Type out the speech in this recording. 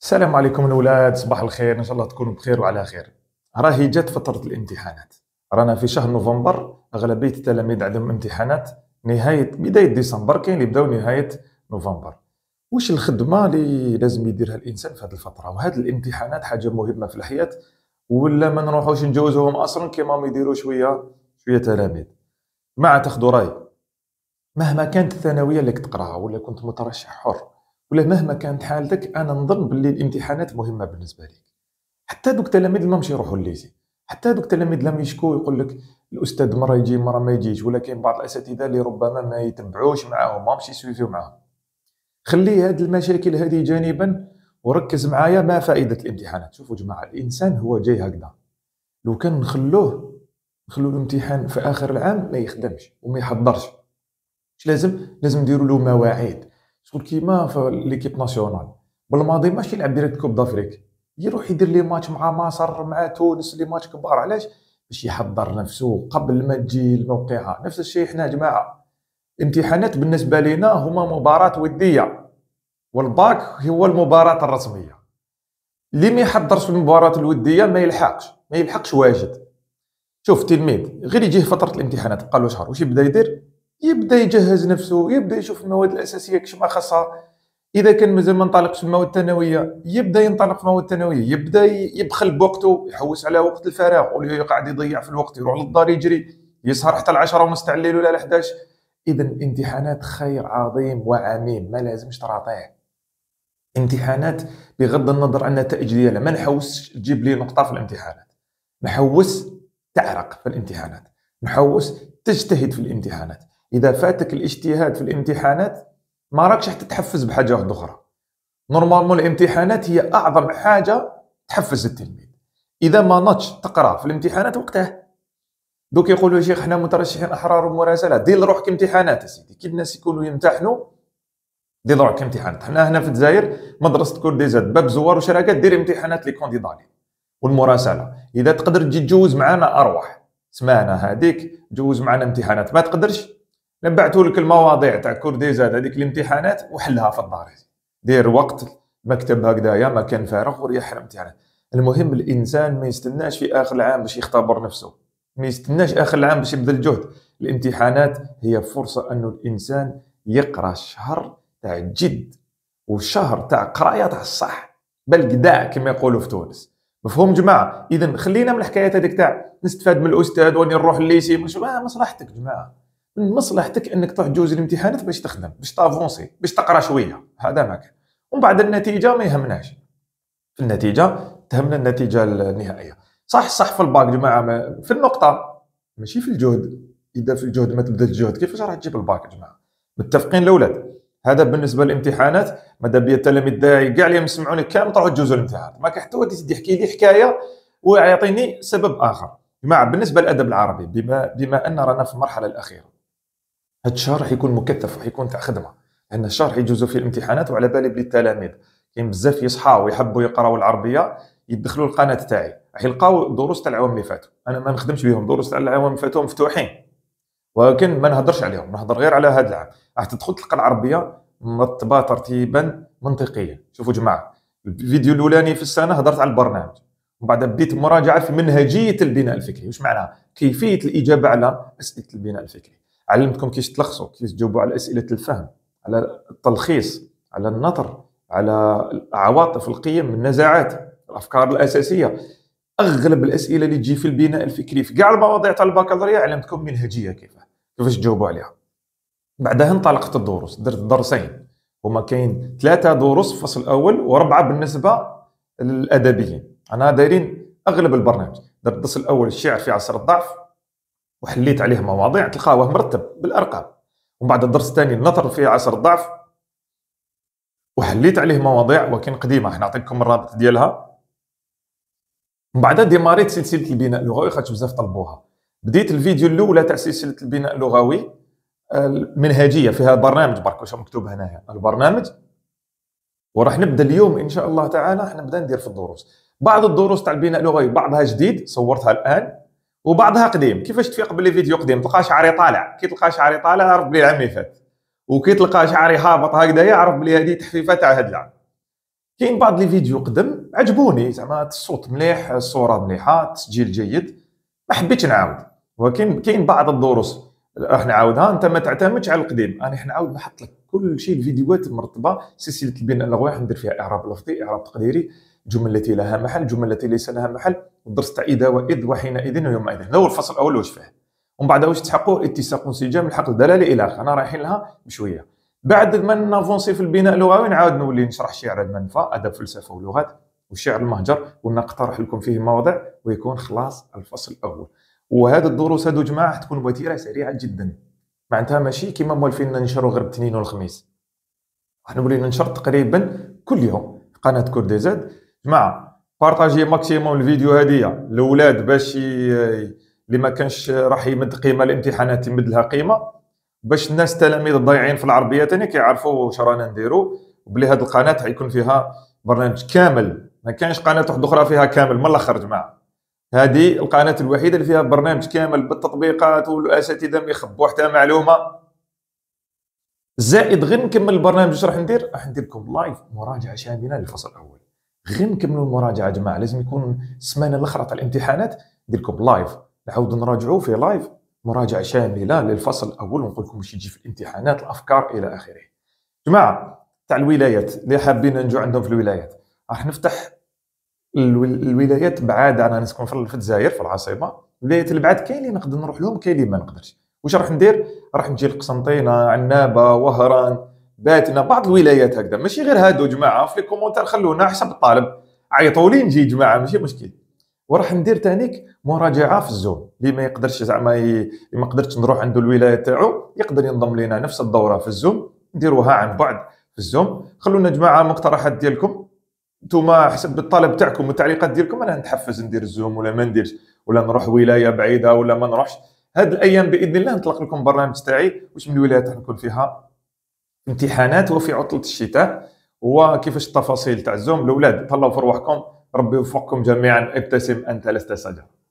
السلام عليكم الاولاد صباح الخير ان شاء الله تكونوا بخير وعلى خير راهي جات فتره الامتحانات رانا في شهر نوفمبر اغلبيه التلاميذ عندهم امتحانات نهايه بدايه ديسمبر كاين اللي بداو نهايه نوفمبر وش الخدمه اللي لازم يديرها الانسان في هذه الفتره وهذه الامتحانات حاجه مهمه في الحياه ولا ما نروحوش نجوزوهم اصلا كيما ما يديروا شويه شويه تلاميذ مع تاخذوا راي مهما كانت الثانويه اللي تقراها ولا كنت مترشح حر ولا مهما كانت حالتك انا نظن باللي الامتحانات مهمه بالنسبه لي حتى دوك التلاميذ اللي مش يروحوا الليزي حتى دوك التلاميذ لم يشكو يقول لك الاستاذ مره يجي مره ما يجيش ولا كاين بعض الاساتذه اللي ربما ما يتبعوش معاهم ما يسوي يسويفيو معاهم خلي هذه المشاكل هذه جانبا وركز معايا ما فائده الامتحانات شوفوا جماعه الانسان هو جاي هكذا لو كان نخلوه نخلو الامتحان في اخر العام ما يخدمش وما يحضرش لازم لازم نديروا له مواعيد شكون كيما في ليكيب ناسيونال بالماضي ماشي يلعب ديريكت كوب دافريك يروح يدير لي ماتش مع مصر مع تونس لي ماتش كبار علاش باش يحضر نفسه قبل ما تجي الموقعه نفس الشيء حنا يا جماعه امتحانات بالنسبه لنا هما مباراه وديه والباك هو المباراه الرسميه اللي ما يحضرش في المباراه الوديه ما يلحقش ما يلحقش واجد شوف تلميذ غير يجيه فتره الامتحانات بقالو شهر واش يبدا يدير يبدا يجهز نفسه يبدا يشوف المواد الاساسيه كش ما خاصها اذا كان مازال ما انطلقش في المواد الثانويه يبدا ينطلق في المواد الثانويه يبدا يبخل بوقته يحوس على وقت الفراغ ولا يقعد يضيع في الوقت يروح للدار يجري يسهر حتى العشرة ونص تاع الليل ولا 11 اذا الامتحانات خير عظيم وعميم ما لازمش تراطيه امتحانات بغض النظر عن النتائج ديالها ما نحوسش تجيب لي نقطه في الامتحانات نحوس تعرق في الامتحانات نحوس تجتهد في الامتحانات اذا فاتك الاجتهاد في الامتحانات ما راكش تتحفز بحاجه واحده اخرى نورمالمون الامتحانات هي اعظم حاجه تحفز التلميذ اذا ما نضش تقرا في الامتحانات وقتها دوك يقولوا يا شيخ حنا مترشحين احرار ومراسله دير روحك امتحانات يا سيدي كي الناس يكونوا يمتحنوا دير روحك امتحانات حنا هنا في الجزائر مدرسه كور دي زاد باب زوار وشراكات دير امتحانات لي كونديدا والمراسله اذا تقدر تجي تجوز معنا ارواح سمعنا هذيك جوز معنا امتحانات ما تقدرش نبعثوا لك المواضيع تاع كورديزاد هذيك الامتحانات وحلها في الدار دير وقت مكتب هكذايا مكان فارغ وريح الامتحانات المهم الانسان ما يستناش في اخر العام باش يختبر نفسه ما يستناش اخر العام باش يبذل جهد الامتحانات هي فرصه انه الانسان يقرا شهر تاع جد وشهر تاع قرايه تاع الصح بل قداع كما يقولوا في تونس مفهوم جماعه اذا خلينا من الحكايات هذيك تاع نستفاد من الاستاذ واني نروح الليسي ما آه، مصلحتك جماعه من مصلحتك انك تروح تجوز الامتحانات باش تخدم باش تافونسي باش تقرا شويه هذا ما كان ومن بعد النتيجه ما يهمناش في النتيجه تهمنا النتيجه النهائيه صح صح في الباك جماعه في النقطه ماشي في الجهد اذا في الجهد ما تبدا الجهد كيفاش راح تجيب الباك جماعه متفقين الاولاد هذا بالنسبه للامتحانات ماذا بيا التلاميذ داعي كاع اللي يسمعوني كامل تروحوا تجوزوا الامتحانات ما كان حتى واحد يحكي لي حكايه ويعطيني سبب اخر جماعه بالنسبه للادب العربي بما بما ان رانا في المرحله الاخيره هاد الشهر حيكون مكثف يكون تاع خدمه لان الشهر حيجوزوا فيه الامتحانات وعلى بالي بلي التلاميذ كاين بزاف يصحاو ويحبوا يقراوا العربيه يدخلوا القناه تاعي راح يلقاو دروس تاع العوام اللي فاتوا انا ما نخدمش بهم دروس تاع العوام اللي فاتوا مفتوحين ولكن ما نهضرش عليهم نهضر غير على هذا العام راح تدخل تلقى العربيه مرتبه ترتيبا منطقيا شوفوا جماعه الفيديو الاولاني في السنه هضرت على البرنامج وبعد بديت مراجعه في منهجيه البناء الفكري واش معناها كيفيه الاجابه على اسئله البناء الفكري علمتكم كيفاش تلخصوا كيفاش تجاوبوا على اسئله الفهم على التلخيص على النطر على العواطف القيم النزاعات الافكار الاساسيه اغلب الاسئله اللي تجي في البناء الفكري في كاع المواضيع تاع البكالوريا علمتكم منهجيه كيف كيفاش تجاوبوا عليها بعدها انطلقت الدروس درت درسين هما كاين ثلاثه دروس في الفصل الاول واربعه بالنسبه للادبيين انا دايرين اغلب البرنامج درت الدرس الاول الشعر في عصر الضعف وحليت عليه مواضيع تلقاوه مرتب بالارقام ومن بعد الدرس الثاني نطر فيه عصر الضعف وحليت عليه مواضيع ولكن قديمه احنا نعطيكم الرابط ديالها من بعدها ديماريت سلسله البناء اللغوي خاطر بزاف طلبوها بديت الفيديو الاولى تاع سلسله البناء اللغوي المنهجيه فيها برنامج برك واش مكتوب هنايا البرنامج وراح نبدا اليوم ان شاء الله تعالى راح نبدا ندير في الدروس بعض الدروس تاع البناء اللغوي بعضها جديد صورتها الان وبعضها قديم كيفاش تفيق بلي فيديو قديم تلقى شعري طالع كي تلقى شعري طالع عرف بلي العام فات وكي تلقى شعري هابط هكذا عرف بلي هذه تحفيفه تاع هاد العام كاين بعض لي فيديو قدم عجبوني زعما الصوت مليح الصوره مليحه التسجيل جيد ما حبيتش نعاود ولكن كاين بعض الدروس راح نعاودها انت ما تعتمدش على القديم انا نعاود نحط لك كل شيء الفيديوهات مرتبه سلسله البناء راح ندير فيها اعراب لفظي اعراب تقديري الجمل التي لها محل الجمل التي ليس لها محل الدرس تاع اذا واذ وحينئذ ويومئذ هذا هو الفصل الاول واش فيه ومن بعد واش تحقوا اتساق وانسجام الحق الدلالي الى اخره انا رايحين لها بشويه بعد ما نافونسي في البناء اللغوي نعاود نولي نشرح شعر المنفى ادب فلسفه ولغات وشعر المهجر ونقترح لكم فيه مواضع ويكون خلاص الفصل الاول وهذه الدروس هذو جماعه تكون وتيره سريعه جدا معناتها ماشي كيما موالفين ننشروا غير الاثنين والخميس راح نولي ننشر تقريبا كل يوم قناه كور دي زاد جماعه بارطاجي ماكسيموم الفيديو هادية الاولاد باش اللي ما كانش راح يمد قيمه الامتحانات يمد لها قيمه باش الناس التلاميذ الضايعين في العربيه ثاني كيعرفوا واش رانا نديرو بلي هذه القناه حيكون فيها برنامج كامل ما كانش قناه واحده اخرى فيها كامل من الاخر جماعه هذه القناه الوحيده اللي فيها برنامج كامل بالتطبيقات والاساتذه يخبوا حتى معلومه زائد غير نكمل البرنامج راح ندير راح ندير لكم لايف مراجعه شامله للفصل الاول غير نكملوا المراجعه يا جماعه لازم يكون السمانه الاخرى تاع الامتحانات ندير لكم لايف نعاود نراجعوا في لايف مراجعه شامله للفصل الاول ونقول لكم واش يجي في الامتحانات الافكار الى اخره جماعه تاع الولايات اللي حابين نجوا عندهم في الولايات راح نفتح الولايات بعاد انا نسكن في الجزائر في العاصمه الولايات اللي بعاد كاين اللي نقدر نروح لهم كاين اللي ما نقدرش واش راح ندير راح نجي لقسنطينه عنابه وهران باتنا بعض الولايات هكذا ماشي غير هادو جماعه في لي كومونتير خلونا حسب الطالب عيطوا لي نجي جماعه ماشي مشكل وراح ندير تانيك مراجعه في الزوم اللي ما يقدرش زعما ما قدرتش نروح عنده الولايه تاعو يقدر ينضم لنا نفس الدوره في الزوم نديروها عن بعد في الزوم خلونا جماعه المقترحات ديالكم نتوما حسب الطلب تاعكم والتعليقات ديالكم انا نتحفز ندير الزوم ولا ما نديرش ولا نروح ولايه بعيده ولا ما نروحش هاد الايام باذن الله نطلق لكم برنامج تاعي واش من ولايات نكون فيها امتحانات وفي عطله الشتاء وكيفاش التفاصيل تاع الزوم الاولاد تهلاو في رواحكم ربي يوفقكم جميعا ابتسم انت لست شجره